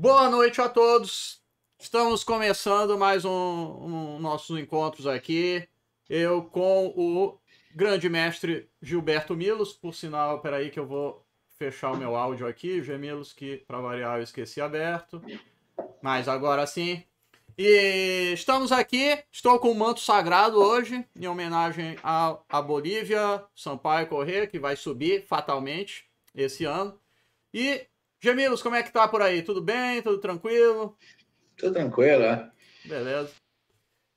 Boa noite a todos. Estamos começando mais um, um, nossos encontros aqui. Eu com o grande mestre Gilberto Milos, por sinal, peraí que eu vou fechar o meu áudio aqui, Gemilos, que para variar eu esqueci aberto. Mas agora sim. E estamos aqui, estou com o manto sagrado hoje, em homenagem à a, a Bolívia, Sampaio Correia, que vai subir fatalmente esse ano. E Gemilos, como é que tá por aí? Tudo bem? Tudo tranquilo? Tudo tranquilo, é. Beleza.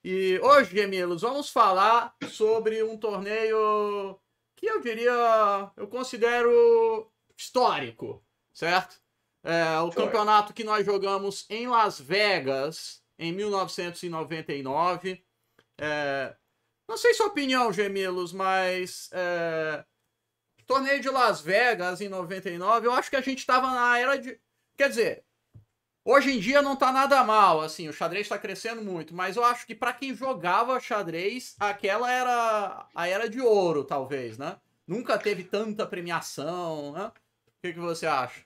E hoje, Gemilos, vamos falar sobre um torneio que eu diria, eu considero histórico, certo? É, o Foi. campeonato que nós jogamos em Las Vegas em 1999. É, não sei sua opinião, Gemilos, mas é, torneio de Las Vegas em 99, eu acho que a gente estava na era de. Quer dizer, hoje em dia não está nada mal, assim, o xadrez está crescendo muito, mas eu acho que para quem jogava xadrez, aquela era a era de ouro, talvez, né? Nunca teve tanta premiação, né? O que, que você acha?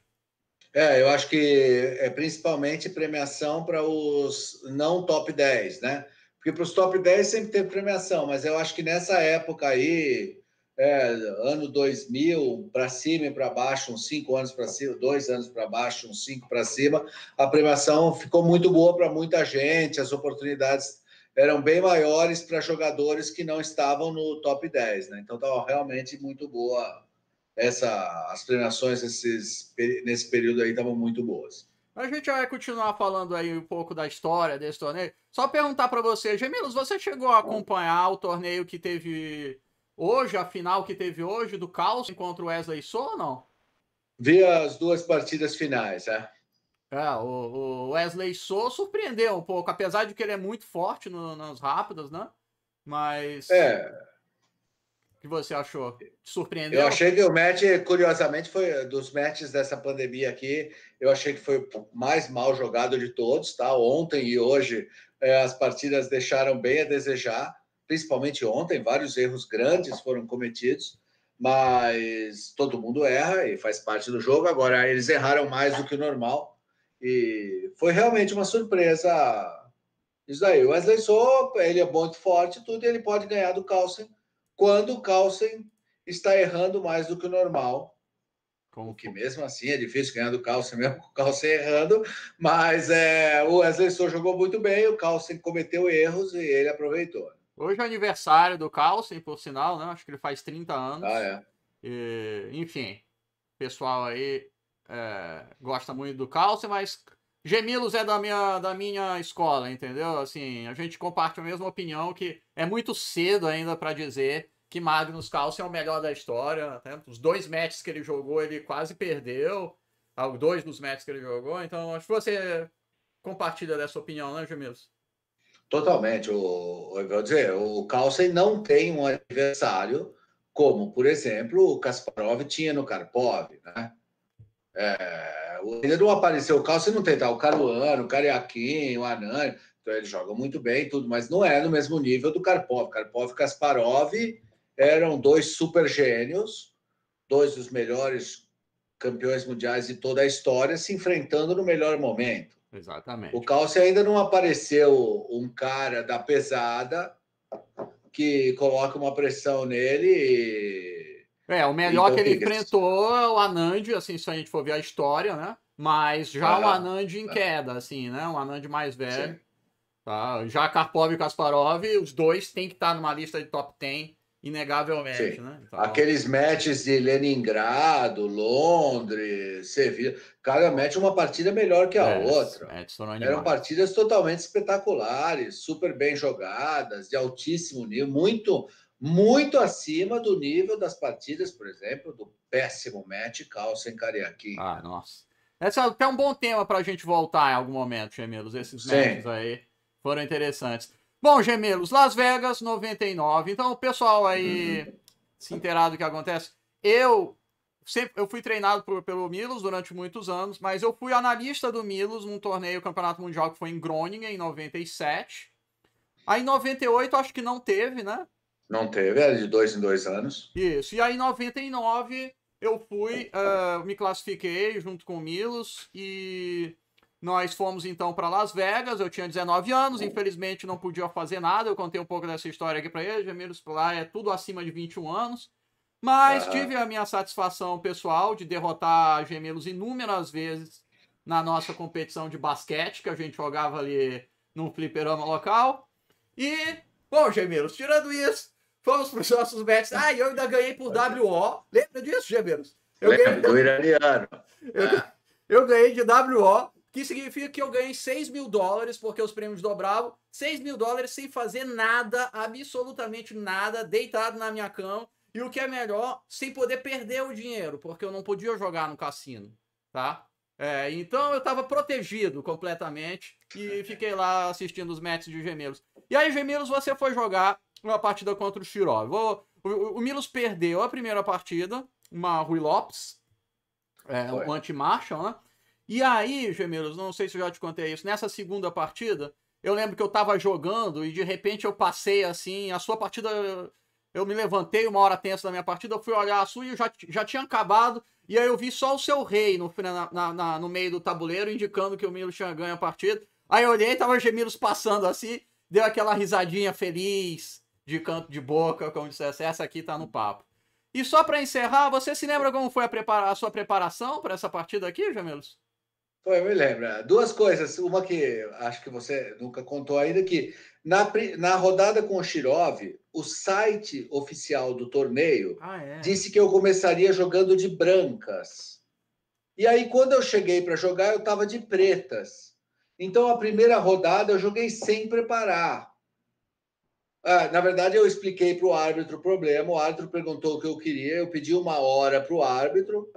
É, eu acho que é principalmente premiação para os não top 10, né? Porque para os top 10 sempre teve premiação, mas eu acho que nessa época aí, é, ano 2000 para cima e para baixo, uns cinco anos para cima, dois anos para baixo, uns cinco para cima, a premiação ficou muito boa para muita gente, as oportunidades eram bem maiores para jogadores que não estavam no top 10, né? Então estava realmente muito boa essa, as premiações esses, nesse período aí estavam muito boas. A gente vai continuar falando aí um pouco da história desse torneio. Só perguntar para você, Gemilos, você chegou a acompanhar o torneio que teve hoje, a final que teve hoje do Caos contra o Wesley Sou ou não? Vi as duas partidas finais, é. É, o, o Wesley Sou surpreendeu um pouco, apesar de que ele é muito forte no, nas rápidas, né? Mas. É. O que você achou? surpreendeu? Eu achei que o match, curiosamente, foi eh, dos matches dessa pandemia aqui, eu achei que foi o mais mal jogado de todos, tá? Ontem e hoje eh, as partidas deixaram bem a desejar principalmente ontem, vários erros grandes foram cometidos, mas todo mundo erra e faz parte do jogo. Agora, eles erraram mais do que o normal e foi realmente uma surpresa isso daí. O Wesley Sopa, ele é muito forte tudo, e ele pode ganhar do Carlsen quando o Carlsen está errando mais do que o normal. Como? que mesmo assim é difícil ganhar do Carlsen, mesmo com o Carlsen errando, mas é, o Wesley Sou jogou muito bem, o Carlsen cometeu erros e ele aproveitou. Hoje é aniversário do Carlsen, por sinal, né? Acho que ele faz 30 anos. Ah, é. E, enfim, o pessoal aí é, gosta muito do Carlsen, mas Gemilos é da minha, da minha escola, entendeu? Assim, a gente compartilha a mesma opinião que é muito cedo ainda para dizer que Magnus Carlsen é o melhor da história. Né? Os dois matches que ele jogou, ele quase perdeu. Ah, dois dos matches que ele jogou. Então, acho que você compartilha dessa opinião, né, Gemilos? Totalmente. O, eu vou dizer, o Carlsen não tem um adversário como, por exemplo, o Kasparov tinha no Karpov, né? É, não apareceu o Carlsen, não tem, tá? O Caruano, o Cariaquim, o Anani, então eles jogam muito bem tudo, mas não é no mesmo nível do Karpov. Karpov e Kasparov eram dois super gênios, dois dos melhores campeões mundiais de toda a história, se enfrentando no melhor momento. Exatamente. O Calcio ainda não apareceu um cara da pesada que coloca uma pressão nele e... É, o melhor então que ele enfrentou é o Anand, assim, se a gente for ver a história, né? Mas já ah, o Anand em tá. queda, assim, né? o Anand mais velho. Tá? Já Karpov e Kasparov, os dois têm que estar numa lista de top 10 Inegavelmente, Sim. né? Então, Aqueles matches de Leningrado, Londres, Sevilha, cada match uma partida melhor que a é, outra. Eram partidas totalmente espetaculares, super bem jogadas, de altíssimo nível, muito, muito acima do nível das partidas, por exemplo, do péssimo match em Cariaquim. Ah, nossa. Esse é até um bom tema para a gente voltar em algum momento, Gemelos. Esses Sim. matches aí foram interessantes. Bom, gemelos, Las Vegas, 99. Então, o pessoal aí uhum. se inteirar do que acontece. Eu sempre, eu fui treinado por, pelo Milos durante muitos anos, mas eu fui analista do Milos num torneio Campeonato Mundial que foi em Groningen, em 97. Aí em 98 acho que não teve, né? Não teve, era é de dois em dois anos. Isso. E aí em 99 eu fui, uh, me classifiquei junto com o Milos e nós fomos então para Las Vegas, eu tinha 19 anos, infelizmente não podia fazer nada. Eu contei um pouco dessa história aqui para eles. gemelos lá é tudo acima de 21 anos. Mas uhum. tive a minha satisfação pessoal de derrotar gemelos inúmeras vezes na nossa competição de basquete, que a gente jogava ali num fliperama local. E, bom, gemelos, tirando isso, fomos para os nossos bets. Ah, eu ainda ganhei por WO. Lembra disso, gemelos? Eu Lembra, ganhei... do iraniano. Eu... eu ganhei de WO que significa que eu ganhei 6 mil dólares, porque os prêmios dobravam, 6 mil dólares sem fazer nada, absolutamente nada, deitado na minha cama, e o que é melhor, sem poder perder o dinheiro, porque eu não podia jogar no cassino, tá? É, então eu tava protegido completamente e fiquei lá assistindo os matches de Gemelos. E aí, Gemelos, você foi jogar uma partida contra o Shirov. O, o, o Milos perdeu a primeira partida, uma Rui Lopes, é, o anti-Marshall, né? E aí, Gemelos, não sei se eu já te contei isso, nessa segunda partida, eu lembro que eu tava jogando e de repente eu passei assim, a sua partida. Eu me levantei uma hora tensa da minha partida, eu fui olhar a sua e já, já tinha acabado. E aí eu vi só o seu rei no, na, na, no meio do tabuleiro, indicando que o Milo tinha ganho a partida. Aí eu olhei, tava o Gemilos passando assim, deu aquela risadinha feliz, de canto de boca, como dissesse, essa aqui tá no papo. E só para encerrar, você se lembra como foi a, prepara a sua preparação para essa partida aqui, Gemelos? Foi, me lembra. É, duas coisas. Uma que acho que você nunca contou ainda, que na, na rodada com o Shirov, o site oficial do torneio ah, é. disse que eu começaria jogando de brancas. E aí, quando eu cheguei para jogar, eu estava de pretas. Então, a primeira rodada eu joguei sem preparar. Ah, na verdade, eu expliquei para o árbitro o problema. O árbitro perguntou o que eu queria. Eu pedi uma hora para o árbitro.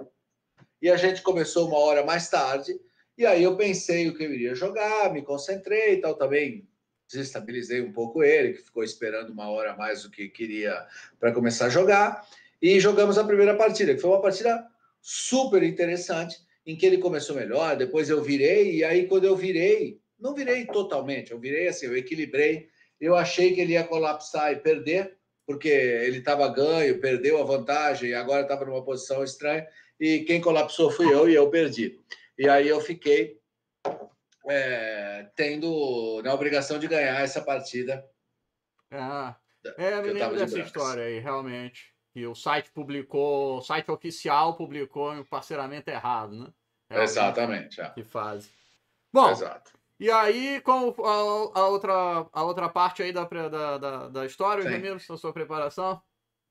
E a gente começou uma hora mais tarde. E aí eu pensei o que eu iria jogar, me concentrei e tal, também desestabilizei um pouco ele, que ficou esperando uma hora a mais do que queria para começar a jogar. E jogamos a primeira partida, que foi uma partida super interessante, em que ele começou melhor, depois eu virei, e aí quando eu virei, não virei totalmente, eu virei assim, eu equilibrei, eu achei que ele ia colapsar e perder, porque ele estava ganho, perdeu a vantagem, agora estava numa posição estranha, e quem colapsou fui eu e eu perdi. E aí eu fiquei é, tendo na né, obrigação de ganhar essa partida. Ah, é, eu me lembro dessa de história aí, realmente. E o site publicou, o site oficial publicou em parceiramento errado, né? É Exatamente. Que, é. que fase. Bom, Exato. e aí, como a, a, outra, a outra parte aí da, da, da, da história, Ramiro, na sua preparação?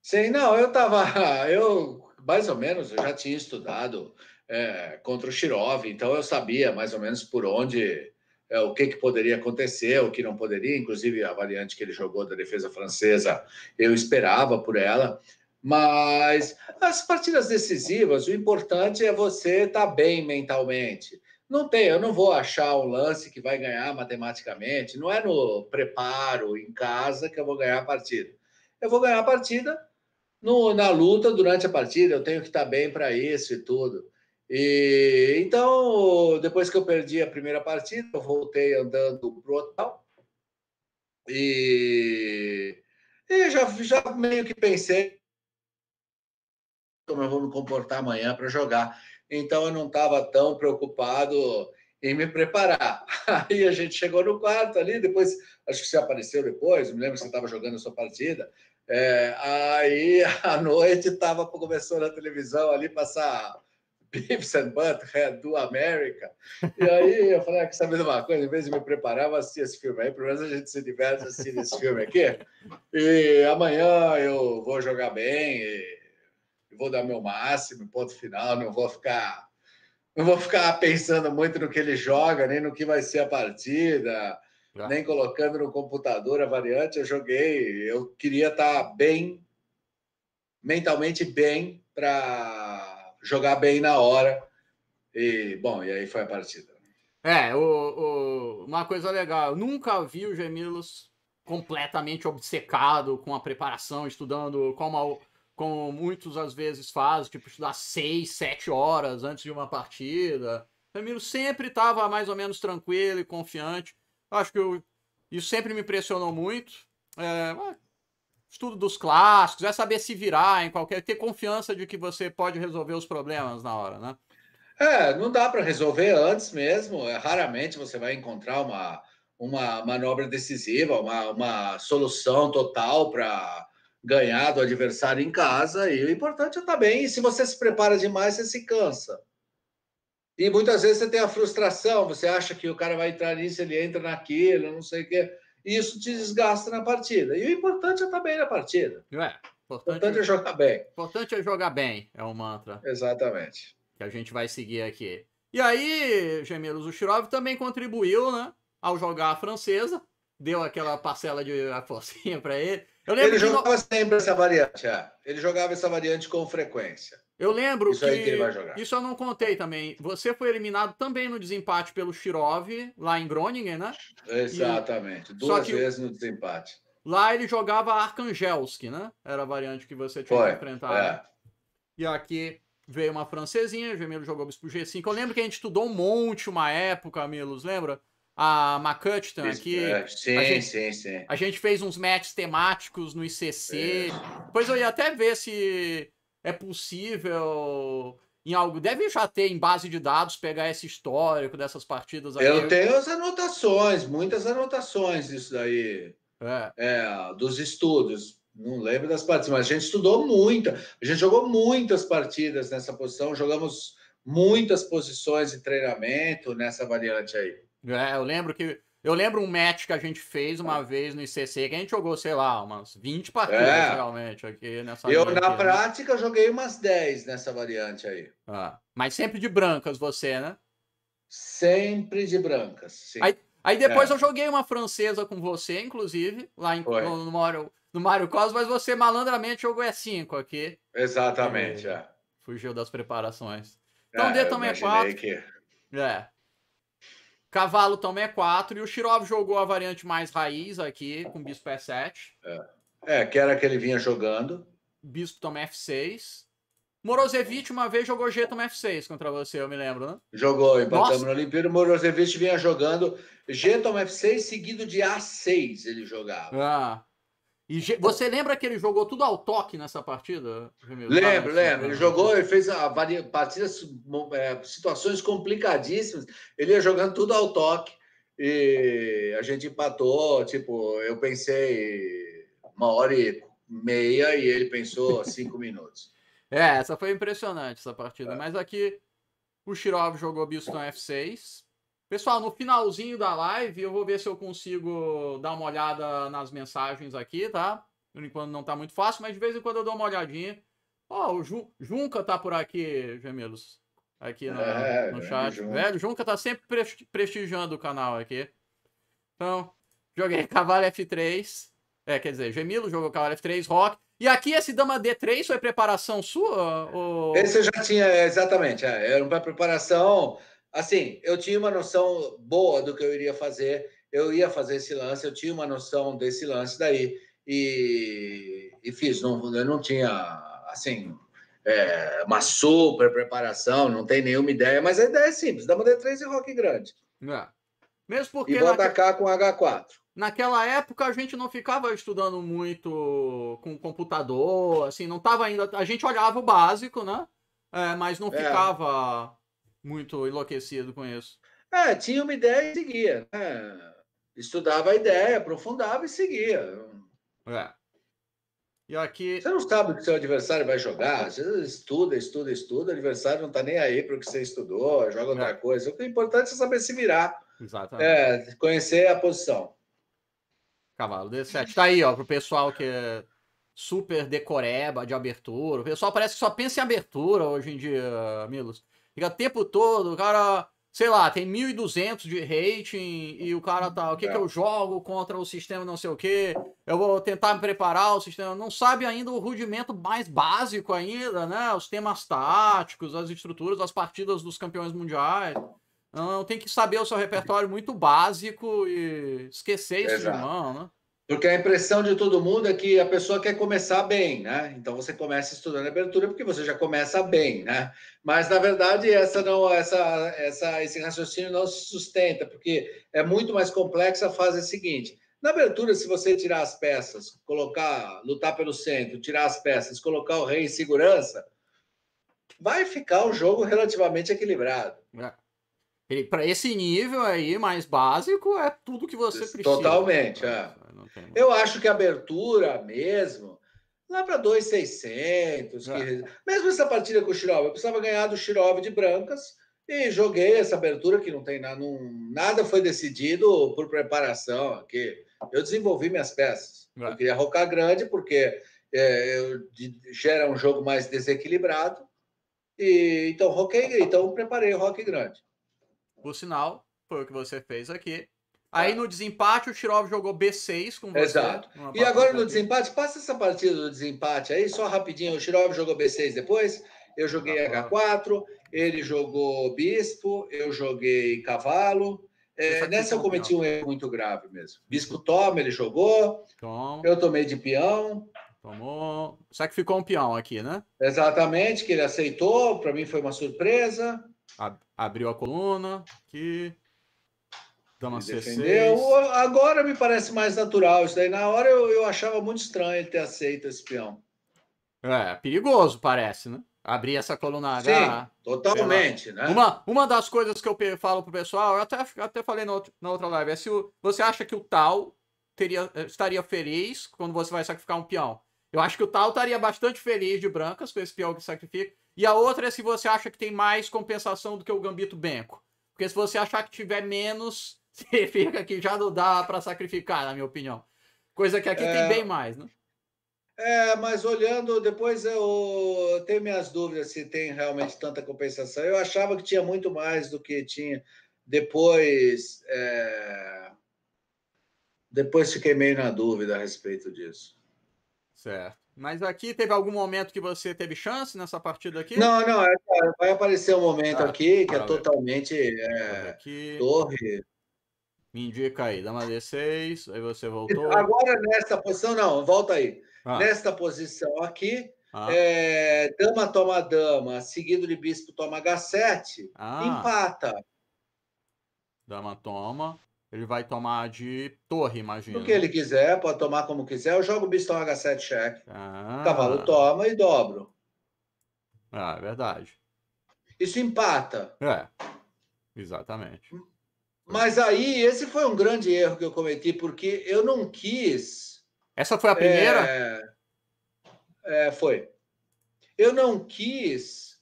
Sim, não, eu estava, eu mais ou menos, eu já tinha estudado é, contra o Shirov, então eu sabia mais ou menos por onde, é, o que, que poderia acontecer, o que não poderia, inclusive a variante que ele jogou da defesa francesa, eu esperava por ela, mas as partidas decisivas, o importante é você estar tá bem mentalmente. Não tem, eu não vou achar um lance que vai ganhar matematicamente. Não é no preparo em casa que eu vou ganhar a partida. Eu vou ganhar a partida no, na luta durante a partida. Eu tenho que estar tá bem para isso e tudo. E, então, depois que eu perdi a primeira partida, eu voltei andando para o hotel e, e já, já meio que pensei como eu vou me comportar amanhã para jogar. Então, eu não estava tão preocupado em me preparar. Aí a gente chegou no quarto ali, depois, acho que você apareceu depois, me lembro que você estava jogando a sua partida. É, aí, à noite, estava começando a televisão ali, passar Beavis and Butthead do América. E aí eu falei, ah, que sabe de uma coisa? Em vez de me preparar, vou assistir esse filme aí. Pelo menos a gente se diverte assistindo esse filme aqui. E amanhã eu vou jogar bem e vou dar meu máximo, ponto final. Não vou ficar... Não vou ficar pensando muito no que ele joga, nem no que vai ser a partida, ah. nem colocando no computador a variante. Eu joguei, eu queria estar bem, mentalmente bem, para jogar bem na hora. E, bom, e aí foi a partida. É, o, o, uma coisa legal, eu nunca vi o Gemilos completamente obcecado com a preparação, estudando como, como muitos às vezes faz, tipo, estudar seis, sete horas antes de uma partida. O Gemilos sempre estava mais ou menos tranquilo e confiante. Acho que eu, isso sempre me impressionou muito. É, estudo dos clássicos, é saber se virar em qualquer. ter confiança de que você pode resolver os problemas na hora, né? É, não dá para resolver antes mesmo. É Raramente você vai encontrar uma, uma manobra decisiva, uma, uma solução total para ganhar do adversário em casa. E o importante é estar tá bem. E se você se prepara demais, você se cansa. E muitas vezes você tem a frustração, você acha que o cara vai entrar nisso, ele entra naquilo, não sei o quê e isso te desgasta na partida. E o importante é estar bem na partida. É, importante, importante é jogar bem. Importante é jogar bem, é o um mantra. Exatamente. Que a gente vai seguir aqui. E aí, Gemelos, Ushirov também contribuiu, né? Ao jogar a francesa, deu aquela parcela de forcinha para ele. ele jogava no... sempre essa variante, é. ele jogava essa variante com frequência. Eu lembro isso que, que isso eu não contei também. Você foi eliminado também no desempate pelo Shirov, lá em Groningen, né? Exatamente. E... Duas vezes no desempate. Lá ele jogava Arkangelski, né? Era a variante que você tinha foi, que enfrentar. Né? É. E aqui veio uma francesinha, o Gemelo jogou bispo G5. Eu lembro que a gente estudou um monte uma época, Milos, lembra? A McCutcheon aqui. É, sim, a gente, sim, sim. A gente fez uns matches temáticos no ICC. É. eu ia até ver se é possível em algo. Deve já ter em base de dados pegar esse histórico dessas partidas Eu tenho as anotações, muitas anotações disso daí. É. é dos estudos. Não lembro das partidas, mas a gente estudou muita. A gente jogou muitas partidas nessa posição, jogamos muitas posições de treinamento nessa variante aí. É, eu lembro que eu lembro um match que a gente fez uma é. vez no ICC, que a gente jogou, sei lá, umas 20 é. partidas é. realmente aqui nessa Eu, na aqui, né? prática, né? joguei umas 10 nessa variante aí. Ah. Mas sempre de brancas você, né? Sempre de brancas, sim. Aí, aí depois é. eu joguei uma francesa com você, inclusive, lá em, no, no, Mario, no Mario Cos, mas você malandramente jogou E5 aqui. Exatamente, e, é, é. Fugiu das preparações. Então dê também 4. Que... É. Cavalo também é 4. E o Shirov jogou a variante mais raiz aqui, com bispo é E7. É, é que era que ele vinha jogando. Bispo toma é F6. Morozevic uma vez jogou G toma é F6 contra você, eu me lembro, né? Jogou, empatamos no Olimpíada. Morozevic vinha jogando G toma F6 seguido de A6 ele jogava. Ah. E você lembra que ele jogou tudo ao toque nessa partida? Lembro, tá, assim, lembro. Né? Ele jogou, ele fez a partidas, é, situações complicadíssimas. Ele ia jogando tudo ao toque e a gente empatou. Tipo, eu pensei uma hora e meia e ele pensou cinco minutos. É, essa foi impressionante essa partida. É. Mas aqui o Shirov jogou Bilston F6 Pessoal, no finalzinho da live, eu vou ver se eu consigo dar uma olhada nas mensagens aqui, tá? Por enquanto não tá muito fácil, mas de vez em quando eu dou uma olhadinha. Ó, oh, o Ju, Junca tá por aqui, gemelos. Aqui no, é, no chat. Junca. Velho, Junca tá sempre prestigiando o canal aqui. Então, joguei cavalo F3. É, quer dizer, Gemilo jogou cavalo F3, Rock. E aqui esse dama D3 foi preparação sua? Ou... Esse eu já tinha, é, exatamente. É, era uma preparação assim, eu tinha uma noção boa do que eu iria fazer, eu ia fazer esse lance, eu tinha uma noção desse lance daí e, e fiz. Não, eu não tinha, assim, é, uma super preparação, não tem nenhuma ideia, mas a ideia é simples: dá uma D3 e rock grande. É. Mesmo porque. E vou naque... atacar com H4. Naquela época a gente não ficava estudando muito com computador, assim, não tava ainda. A gente olhava o básico, né? É, mas não é. ficava muito enlouquecido com isso. É, tinha uma ideia e seguia. Né? Estudava a ideia, aprofundava e seguia. É. E aqui... Você não sabe o que seu adversário vai jogar. Você estuda, estuda, estuda. O adversário não está nem aí para o que você estudou, joga outra é. coisa. O que é importante é saber se virar. Exatamente. É, conhecer a posição. Cavalo D7. Tá aí, ó, pro pessoal que é super decoreba de abertura. O pessoal parece que só pensa em abertura hoje em dia, Milos. Fica o tempo todo, o cara, sei lá, tem 1.200 de rating e o cara tá, o que é. que eu é. jogo contra o sistema não sei o que, eu vou tentar me preparar o sistema, não sabe ainda o rudimento mais básico ainda, né? Os temas táticos, as estruturas, as partidas dos campeões mundiais. Não, tem que saber o seu repertório muito básico e esquecer isso Exato. de mão, né? Porque a impressão de todo mundo é que a pessoa quer começar bem, né? Então você começa estudando abertura porque você já começa bem, né? Mas na verdade essa não, essa, essa, esse raciocínio não se sustenta porque é muito mais complexa a fase seguinte. Na abertura, se você tirar as peças, colocar, lutar pelo centro, tirar as peças, colocar o rei em segurança, vai ficar um jogo relativamente equilibrado. É. Para esse nível aí mais básico, é tudo que você precisa. Totalmente, é não tem. Eu acho que a abertura mesmo, lá para 2,600. Que... É. Mesmo essa partida com o Shirov, eu precisava ganhar do Shirov de brancas e joguei essa abertura que não tem nada, não, nada foi decidido por preparação aqui. Eu desenvolvi minhas peças. Eu queria rocar grande porque é, eu, gera um jogo mais desequilibrado. E, então, roquei, então preparei o rock grande. Por sinal, foi o que você fez aqui. Aí é. no desempate o Shirov jogou B6 com você. Exato. E agora no desempate, passa essa partida do desempate aí, só rapidinho. O Shirov jogou B6 depois, eu joguei H4, ele jogou Bispo, eu joguei Cavalo. É, nessa eu cometi um erro muito grave mesmo. Bispo toma, ele jogou. Tom. Eu tomei de peão. Tomou. ficou um peão aqui, né? Exatamente, que ele aceitou. Para mim foi uma surpresa. Abriu a coluna. Aqui. Tá na defender. Agora me parece mais natural isso daí. Na hora eu, eu achava muito estranho ter aceito esse peão. É, perigoso, parece, né? Abrir essa coluna H. Sim, totalmente, né? Uma, uma das coisas que eu falo pro pessoal, eu até, até falei na, outro, na outra live, é se o, você acha que o tal teria, eh, estaria feliz quando você vai sacrificar um peão. Eu acho que o tal estaria bastante feliz de brancas com esse peão que sacrifica. E a outra é se você acha que tem mais compensação do que o gambito benco. Porque se você achar que tiver menos, Significa que já não dá para sacrificar, na minha opinião. Coisa que aqui é... tem bem mais, né? É, mas olhando, depois eu tenho minhas dúvidas se tem realmente tanta compensação. Eu achava que tinha muito mais do que tinha. Depois, é... depois fiquei meio na dúvida a respeito disso. Certo. Mas aqui teve algum momento que você teve chance nessa partida aqui? Não, não. É, vai aparecer um momento ah, aqui que é totalmente é, torre me indica aí, dama D6, aí você voltou. Então, agora nesta posição, não, volta aí. Ah. Nesta posição aqui, ah. é, dama toma dama, seguido de bispo toma H7, ah. empata. Dama toma, ele vai tomar de torre, imagina. O que ele né? quiser, pode tomar como quiser, eu jogo o bispo toma H7 cheque. Ah. Cavalo toma e dobro. Ah, é verdade. Isso empata. É, exatamente. Hum. Mas aí, esse foi um grande erro que eu cometi, porque eu não quis. Essa foi a primeira? É, é, foi. Eu não quis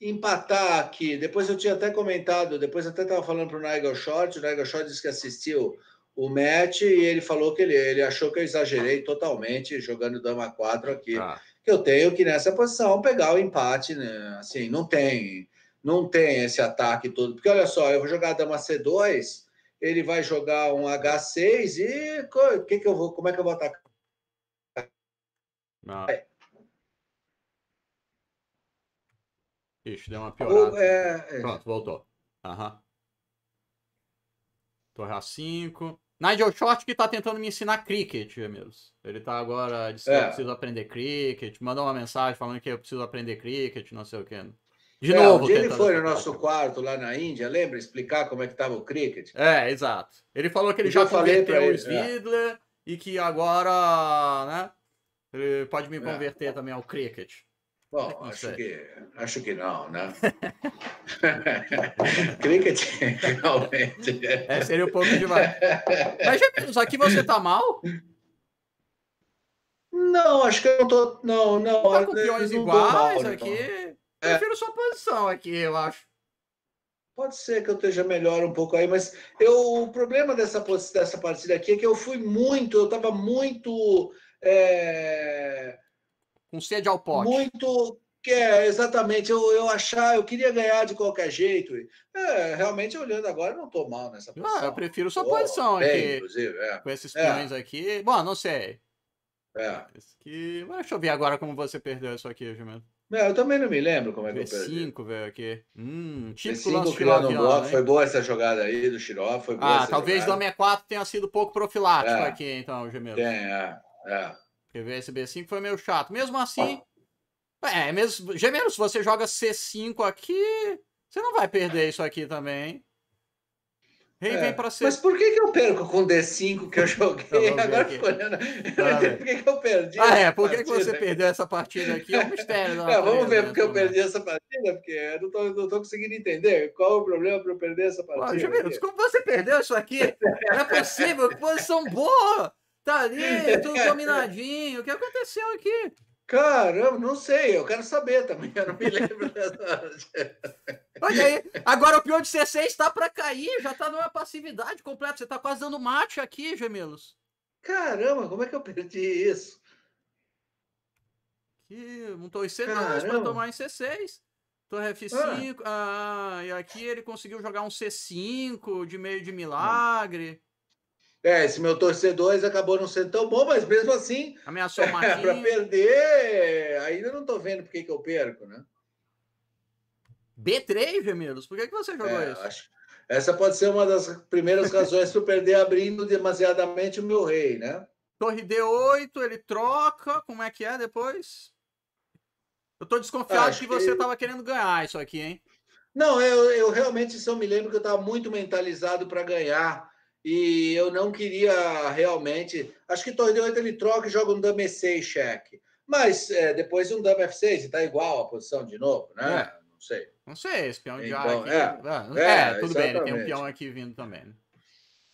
empatar aqui. Depois eu tinha até comentado, depois até estava falando para o Nigel Short, o Nigel Short disse que assistiu o match e ele falou que ele, ele achou que eu exagerei totalmente jogando dama 4 aqui. Ah. Que eu tenho que nessa posição pegar o empate, né? Assim, não tem não tem esse ataque todo. Porque olha só, eu vou jogar dama C2, ele vai jogar um H6 e que, que eu vou, como é que eu vou atacar? Ah. Ixi, deu uma piorada. É, é... Pronto, voltou. Uhum. Torre A5. Nigel Short que tá tentando me ensinar cricket, Melos. Ele tá agora dizendo é. que eu é. preciso aprender cricket, mandou uma mensagem falando que eu preciso aprender cricket, não sei o que. De é, novo. Um dia ele foi no nosso quarto lá na Índia, lembra? Explicar como é que estava o cricket. É, exato. Ele falou que ele já, já converteu o é. Svidler é. e que agora, né? Ele pode me é. converter é. também ao cricket. Bom, acho que, acho que não, né? cricket, realmente. É, seria um pouco demais. Mas, Jamil, aqui você tá mal? Não, acho que eu não tô. Não, não. Tá com peões iguais mal, aqui. Então. É. prefiro sua posição aqui, eu acho. Pode ser que eu esteja melhor um pouco aí, mas eu, o problema dessa, dessa partida aqui é que eu fui muito, eu estava muito. É... Com sede ao pote. Muito. Que é, exatamente, eu, eu achar, eu queria ganhar de qualquer jeito. É, realmente, olhando agora, não estou mal nessa posição. Ah, eu prefiro sua oh, posição bem, aqui. É. Com esses é. peões aqui. Bom, não sei. É. Esse Deixa eu ver agora como você perdeu isso aqui, Jimeno eu também não me lembro como é que eu perdi. 5, velho, aqui. Hum, típico lance do no bloco. Hein? Foi boa essa jogada aí do Chiró, foi boa Ah, talvez jogada. do 4 tenha sido pouco profilático é. aqui, então, Gemelo. Tem, é, é. Porque VSB5 foi meio chato. Mesmo assim, ah. é, mesmo, Gemelo, se você joga C5 aqui, você não vai perder isso aqui também, hein? Rei é. vem pra ser. Mas por que, que eu perco com D5 que eu joguei? Não, Agora ficou olhando. por que, que eu perdi? Ah, é. Por que, que você perdeu essa partida aqui? É um mistério. Não, é, vamos ver né, porque eu perdi essa partida, porque eu não tô, não tô conseguindo entender. Qual o problema para eu perder essa partida? Ah, Juventus, como você perdeu isso aqui? Não é possível, que posição boa! Tá ali, tudo dominadinho. O que aconteceu aqui? Caramba, não sei, eu quero saber também, eu não me lembro dessa. Olha aí, agora o pior de C6 está para cair, já está numa passividade completa, você está quase dando mate aqui, Gemelos. Caramba, como é que eu perdi isso? Que em c 2 para tomar em C6. Torre F5, ah. ah, e aqui ele conseguiu jogar um C5 de meio de hum. milagre. É, esse meu torcedor acabou não sendo tão bom, mas mesmo assim. Ameaçou o Para perder, ainda não estou vendo por que, que eu perco, né? B3, Vermelhos? Por que, que você jogou é, isso? Acho... Essa pode ser uma das primeiras razões para eu perder abrindo demasiadamente o meu rei, né? Torre D8, ele troca. Como é que é depois? Eu estou desconfiado acho que você estava querendo ganhar isso aqui, hein? Não, eu, eu realmente só me lembro que eu estava muito mentalizado para ganhar e eu não queria realmente. Acho que torneio 8 ele troca e joga um Dama E6 cheque. Mas é, depois um Dama F6 e tá igual a posição de novo, né? É. Não sei. Não sei, esse peão então, já. Aqui... É, tá- ah, é, é tudo exatamente. bem, ele tem um peão aqui vindo também. Né?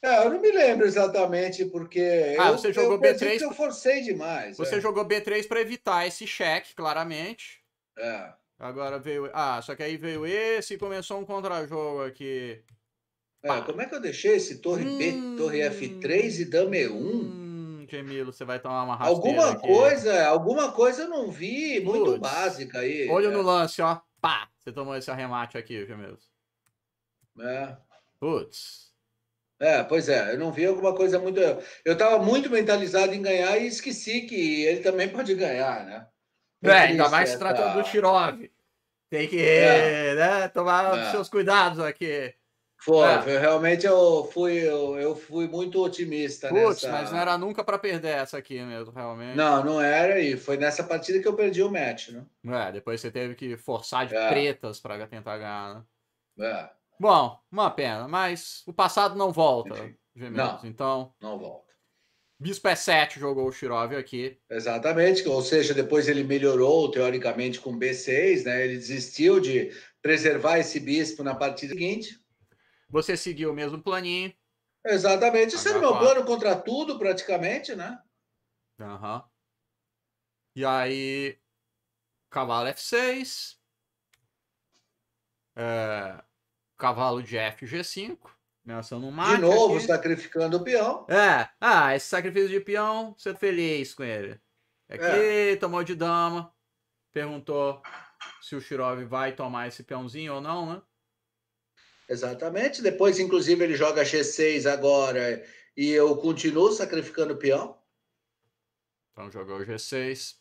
É, eu não me lembro exatamente, porque. Ah, eu, você jogou eu B3. eu forcei demais. Você é. jogou B3 para evitar esse cheque, claramente. É. Agora veio. Ah, só que aí veio esse e começou um contra-jogo aqui. Ah, como é que eu deixei esse torre hum, B, torre F3 e dama E1? Hum, Gemilo, você vai tomar uma rasteira Alguma aqui. coisa, alguma coisa eu não vi, Puts. muito básica aí. Olho né? no lance, ó. Pá, você tomou esse arremate aqui, Gemilo. É. Putz. É, pois é, eu não vi alguma coisa muito. Eu tava muito mentalizado em ganhar e esqueci que ele também pode ganhar, né? é, ainda mais se tratando do Tirov. Tem que é. né, tomar é. seus cuidados aqui. Foi, é. foi, realmente eu fui, eu, eu fui muito otimista Putz, nessa. Mas não era nunca para perder essa aqui mesmo, realmente. Não, não era, e foi nessa partida que eu perdi o match, né? É, depois você teve que forçar de é. pretas para tentar ganhar, né? É. Bom, uma pena, mas o passado não volta, Gemelos, não, então. Não volta. Bispo E7 jogou o Shirov aqui. Exatamente, ou seja, depois ele melhorou teoricamente com B6, né? Ele desistiu de preservar esse bispo na partida seguinte você seguiu o mesmo planinho. Exatamente. Isso era meu plano contra tudo, praticamente, né? Aham. Uhum. E aí, cavalo F6. É, cavalo de FG5. Né, no mate, de novo, aqui. sacrificando o peão. É. Ah, esse sacrifício de peão, sendo é feliz com ele. Aqui, é. tomou de dama. Perguntou se o Shirov vai tomar esse peãozinho ou não, né? Exatamente. Depois, inclusive, ele joga G6 agora e eu continuo sacrificando peão. Então jogou G6.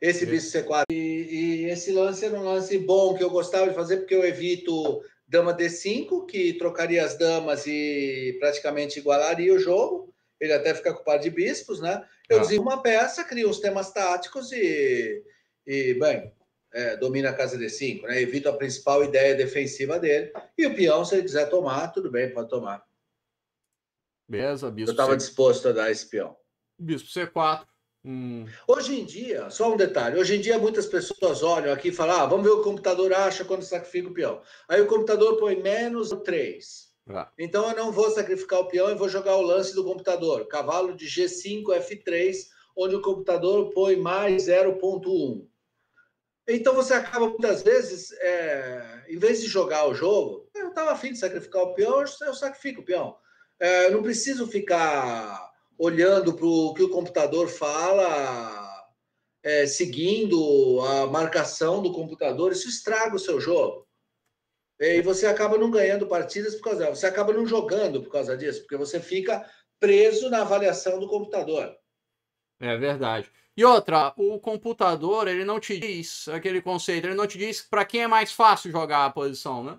Esse e... bicho C4. E, e, esse lance era um lance bom que eu gostava de fazer, porque eu evito dama D5, que trocaria as damas e praticamente igualaria o jogo. Ele até fica com par de bispos, né? Eu ah. uma peça, crio os temas táticos e, e bem, é, domina a casa de 5 né? Evita a principal ideia defensiva dele. E o peão, se ele quiser tomar, tudo bem, pode tomar. Beleza, bispo. Eu estava disposto a dar esse peão. Bispo C4. Hum. Hoje em dia, só um detalhe, hoje em dia muitas pessoas olham aqui e falam, ah, vamos ver o computador acha quando sacrifica o peão. Aí o computador põe menos 3. Ah. Então eu não vou sacrificar o peão e vou jogar o lance do computador. Cavalo de G5, F3, onde o computador põe mais 0.1. Então você acaba muitas vezes, é, em vez de jogar o jogo, ah, eu estava afim de sacrificar o peão, eu sacrifico o peão. É, não preciso ficar olhando para o que o computador fala, é, seguindo a marcação do computador, isso estraga o seu jogo. E você acaba não ganhando partidas por causa disso, você acaba não jogando por causa disso, porque você fica preso na avaliação do computador. É verdade. E outra, o computador, ele não te diz aquele conceito, ele não te diz para quem é mais fácil jogar a posição, né?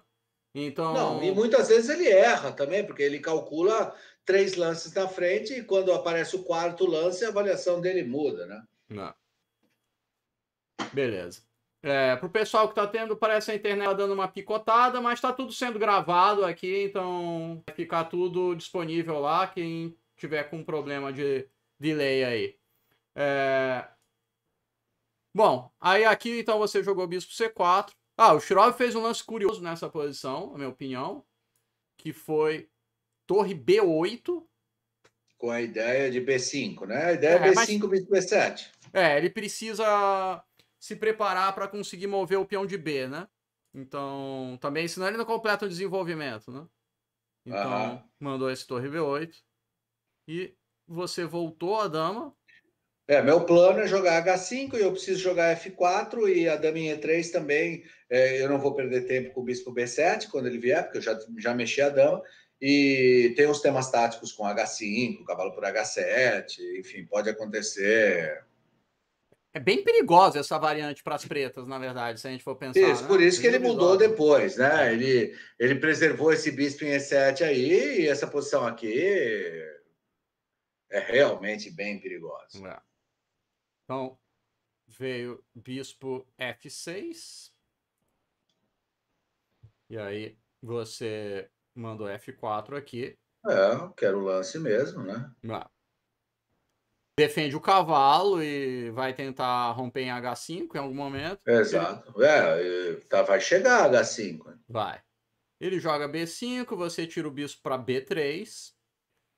Então. Não, e muitas vezes ele erra também, porque ele calcula três lances na frente e quando aparece o quarto lance, a avaliação dele muda, né? Não. Beleza. É, pro pessoal que tá tendo, parece a internet tá dando uma picotada, mas tá tudo sendo gravado aqui, então vai ficar tudo disponível lá. Quem tiver com problema de delay aí. É... Bom, aí aqui então você jogou bispo c4. Ah, o Shirov fez um lance curioso nessa posição, na minha opinião, que foi torre b8. Com a ideia de b5, né? A ideia é, é b5, mas... bispo b7. É, ele precisa se preparar para conseguir mover o peão de b, né? Então, também, senão ele não completa o desenvolvimento, né? Então, mandou esse torre b8. E você voltou a dama é, meu plano é jogar H5 e eu preciso jogar F4 e a dama em E3 também. É, eu não vou perder tempo com o bispo B7 quando ele vier, porque eu já, já mexi a dama. E tem os temas táticos com H5, cavalo por H7, enfim, pode acontecer. É bem perigosa essa variante para as pretas, na verdade, se a gente for pensar. Isso, né? por isso que ele mudou depois, né? É. Ele, ele preservou esse bispo em E7 aí e essa posição aqui é realmente bem perigosa. É. Então, veio bispo F6. E aí, você mandou F4 aqui. É, quero o lance mesmo, né? Ah. Defende o cavalo e vai tentar romper em H5 em algum momento. Exato. É, tá, vai chegar H5. Vai. Ele joga B5, você tira o bispo para B3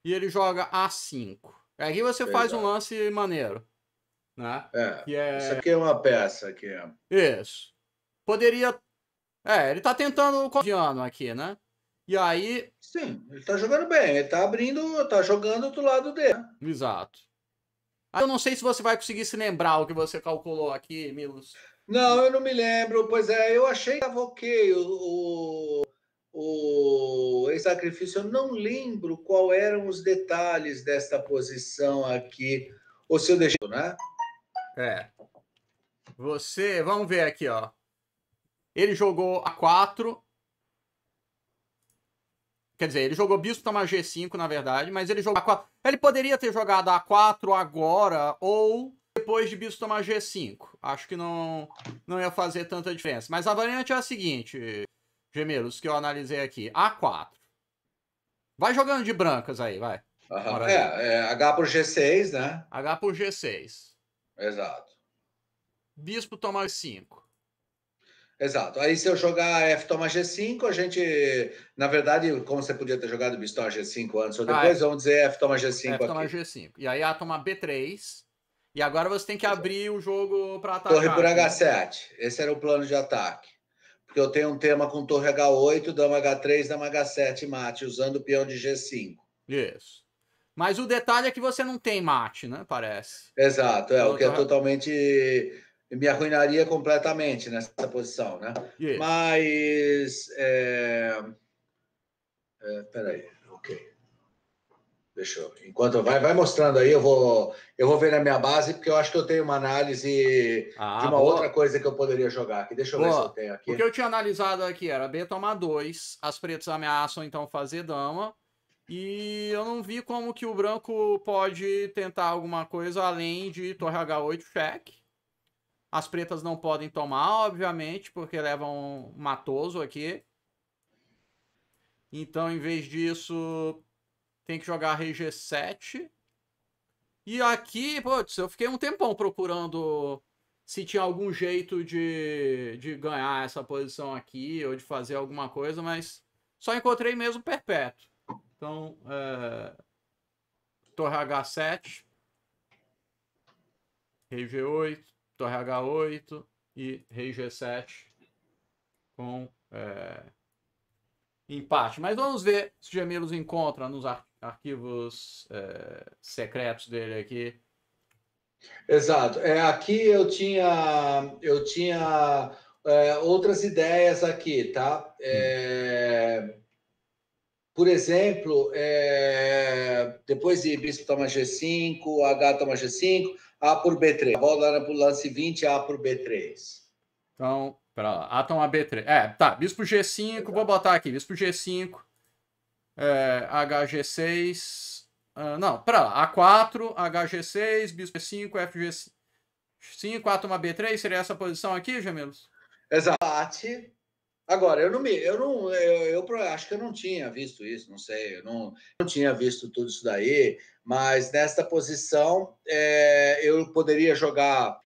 e ele joga A5. Aqui você Exato. faz um lance maneiro. Né? É, que é... Isso aqui é uma peça aqui é. Isso. Poderia. É, ele tá tentando o cotidiano aqui, né? E aí. Sim, ele tá jogando bem, ele tá abrindo, tá jogando do lado dele. Né? Exato. Eu não sei se você vai conseguir se lembrar o que você calculou aqui, Milos. Não, eu não me lembro. Pois é, eu achei que ok o, o, o sacrifício. Eu não lembro qual eram os detalhes desta posição aqui. Ou se eu deixei, né? É. Você, vamos ver aqui, ó. Ele jogou A4. Quer dizer, ele jogou bispo toma G5, na verdade, mas ele jogou A4. Ele poderia ter jogado A4 agora ou depois de bispo tomar G5. Acho que não, não ia fazer tanta diferença. Mas a variante é a seguinte, gemelos, que eu analisei aqui. A4. Vai jogando de brancas aí, vai. Uhum. É, é, H por G6, né? H por G6. Exato. Bispo tomar os 5. Exato. Aí se eu jogar F toma G5, a gente, na verdade, como você podia ter jogado bispo toma G5 antes ou ah, é. depois, ah, vamos dizer F toma G5 F aqui. toma G5. E aí A toma B3. E agora você tem que abrir o jogo para atacar. Torre por né? H7. Esse era o plano de ataque. Porque eu tenho um tema com torre H8, dama H3, dama H7, mate, usando o peão de G5. Isso. Mas o detalhe é que você não tem mate, né? Parece. Exato, é, o então, que é totalmente. Me arruinaria completamente nessa posição, né? Mas. É... É, peraí, ok. Deixa eu. Enquanto vai, vai mostrando aí, eu vou, eu vou ver na minha base, porque eu acho que eu tenho uma análise ah, de uma boa. outra coisa que eu poderia jogar aqui. Deixa eu boa. ver se eu tenho aqui. O que eu tinha analisado aqui era B tomar 2, as pretas ameaçam então fazer dama. E eu não vi como que o branco pode tentar alguma coisa além de torre H8 check. As pretas não podem tomar, obviamente, porque levam matoso aqui. Então, em vez disso, tem que jogar rei G7. E aqui, putz, eu fiquei um tempão procurando se tinha algum jeito de, de ganhar essa posição aqui ou de fazer alguma coisa, mas só encontrei mesmo perpétuo. Então, é... torre H7, rei G8, torre H8 e rei G7 com é... empate. Mas vamos ver se o Gemelos encontra nos ar arquivos é... secretos dele aqui. Exato. É, aqui eu tinha, eu tinha é, outras ideias aqui, tá? É, por exemplo, é, depois de bispo toma G5, H toma G5, A por B3. A bola era para o lance 20, A por B3. Então, para lá. A toma B3. É, tá. Bispo G5, Exato. vou botar aqui. Bispo G5, é, HG6. Uh, ah, não, para lá. A4, HG6, bispo G5, FG5, A toma B3. Seria essa posição aqui, Gemelos? Exato. Agora, eu não me, eu não, eu, eu, acho que eu não tinha visto isso, não sei, eu não, não tinha visto tudo isso daí, mas nesta posição é, eu poderia jogar